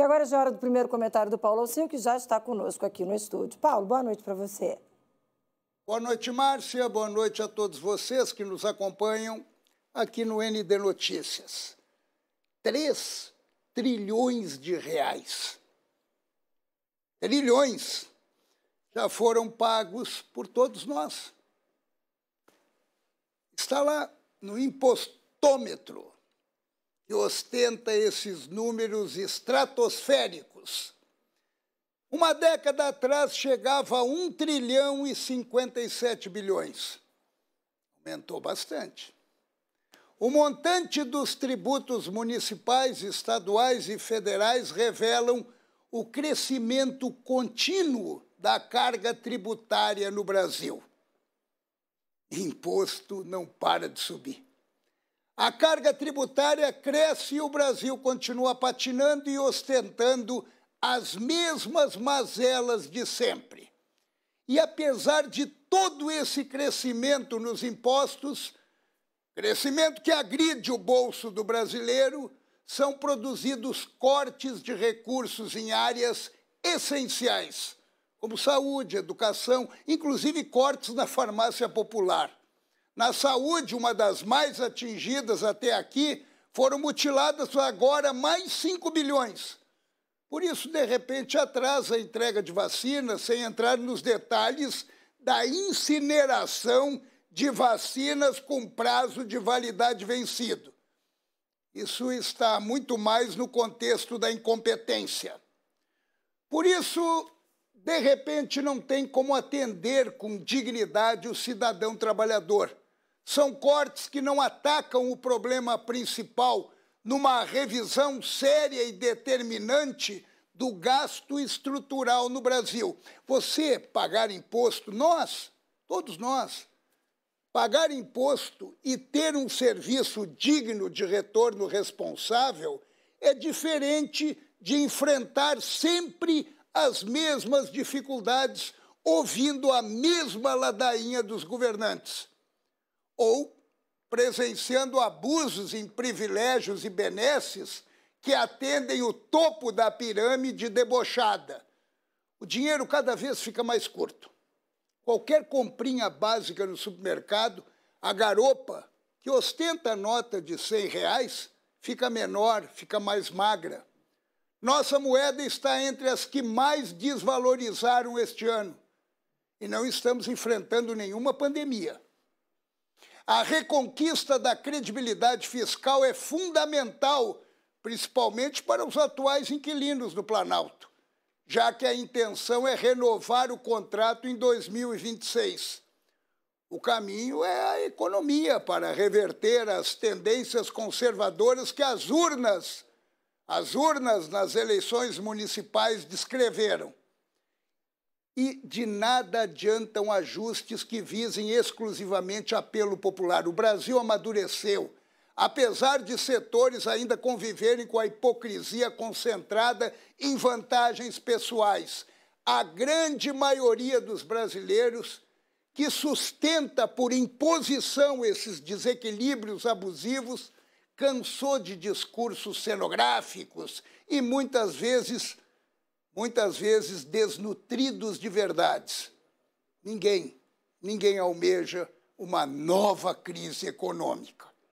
que agora é já é hora do primeiro comentário do Paulo Alcino, que já está conosco aqui no estúdio. Paulo, boa noite para você. Boa noite, Márcia. Boa noite a todos vocês que nos acompanham aqui no ND Notícias. 3 trilhões de reais. Trilhões já foram pagos por todos nós. Está lá no impostômetro que ostenta esses números estratosféricos. Uma década atrás chegava a 1 trilhão e 57 bilhões. Aumentou bastante. O montante dos tributos municipais, estaduais e federais revelam o crescimento contínuo da carga tributária no Brasil. Imposto não para de subir. A carga tributária cresce e o Brasil continua patinando e ostentando as mesmas mazelas de sempre. E apesar de todo esse crescimento nos impostos, crescimento que agride o bolso do brasileiro, são produzidos cortes de recursos em áreas essenciais, como saúde, educação, inclusive cortes na farmácia popular. Na saúde, uma das mais atingidas até aqui, foram mutiladas agora mais 5 bilhões. Por isso, de repente, atrasa a entrega de vacinas, sem entrar nos detalhes da incineração de vacinas com prazo de validade vencido. Isso está muito mais no contexto da incompetência. Por isso, de repente, não tem como atender com dignidade o cidadão trabalhador são cortes que não atacam o problema principal numa revisão séria e determinante do gasto estrutural no Brasil. Você pagar imposto, nós, todos nós, pagar imposto e ter um serviço digno de retorno responsável é diferente de enfrentar sempre as mesmas dificuldades ouvindo a mesma ladainha dos governantes ou presenciando abusos em privilégios e benesses que atendem o topo da pirâmide debochada. O dinheiro cada vez fica mais curto. Qualquer comprinha básica no supermercado, a garopa, que ostenta a nota de 100 reais, fica menor, fica mais magra. Nossa moeda está entre as que mais desvalorizaram este ano. E não estamos enfrentando nenhuma pandemia. A reconquista da credibilidade fiscal é fundamental, principalmente para os atuais inquilinos do Planalto, já que a intenção é renovar o contrato em 2026. O caminho é a economia para reverter as tendências conservadoras que as urnas, as urnas nas eleições municipais descreveram e de nada adiantam ajustes que visem exclusivamente apelo popular. O Brasil amadureceu, apesar de setores ainda conviverem com a hipocrisia concentrada em vantagens pessoais. A grande maioria dos brasileiros que sustenta por imposição esses desequilíbrios abusivos cansou de discursos cenográficos e muitas vezes muitas vezes desnutridos de verdades. Ninguém, ninguém almeja uma nova crise econômica.